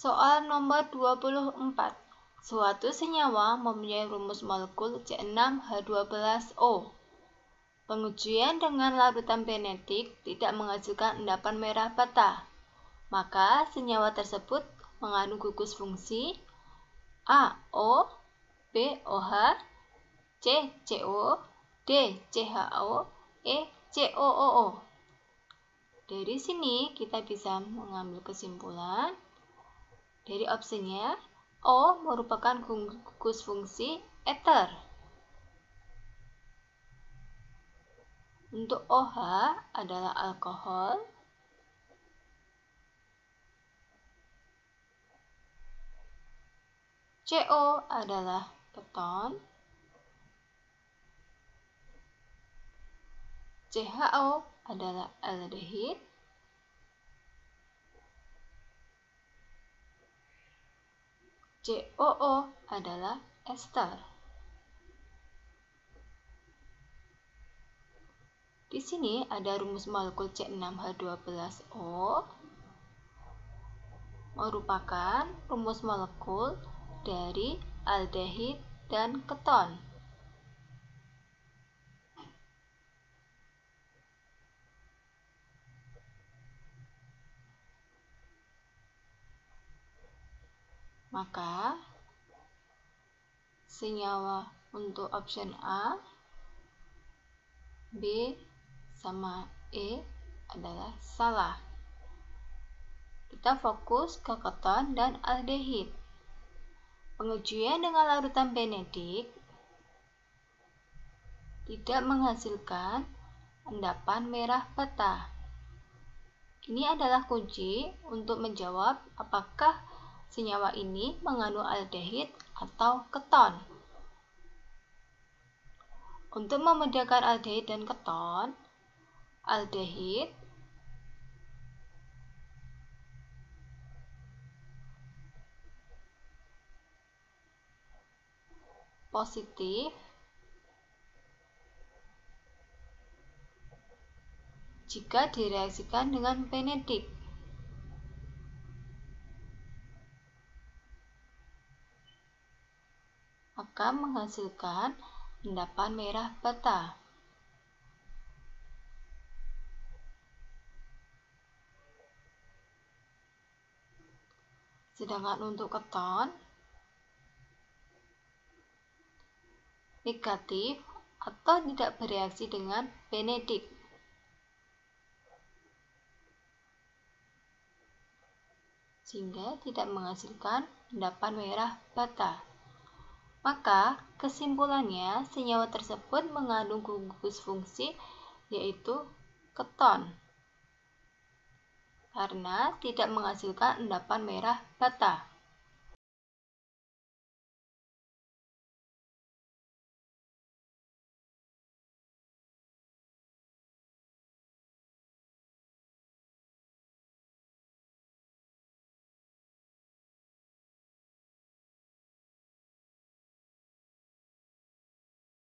Soal nomor 24. Suatu senyawa mempunyai rumus molekul C6H12O. Pengujian dengan larutan penetik tidak menghasilkan endapan merah bata. Maka senyawa tersebut mengandung gugus fungsi A-O, B-OH, c E, C, O, O, O. Dari sini kita bisa mengambil kesimpulan dari opsinya, O merupakan gugus fungsi ether. Untuk OH adalah alkohol. CO adalah keton. CHO adalah aldehid. COO adalah ester. Di sini ada rumus molekul C6H12O merupakan rumus molekul dari aldehid dan keton. Maka senyawa untuk option A B sama E adalah salah. Kita fokus ke keton dan aldehid. Pengujian dengan larutan Benedict tidak menghasilkan endapan merah peta. Ini adalah kunci untuk menjawab apakah Senyawa ini mengandung aldehid atau keton. Untuk membedakan aldehid dan keton, aldehid positif jika direaksikan dengan penedik akan menghasilkan endapan merah peta. Sedangkan untuk keton negatif atau tidak bereaksi dengan benedik. Sehingga tidak menghasilkan endapan merah bata. Maka, kesimpulannya senyawa tersebut mengandung gugus fungsi yaitu keton karena tidak menghasilkan endapan merah bata.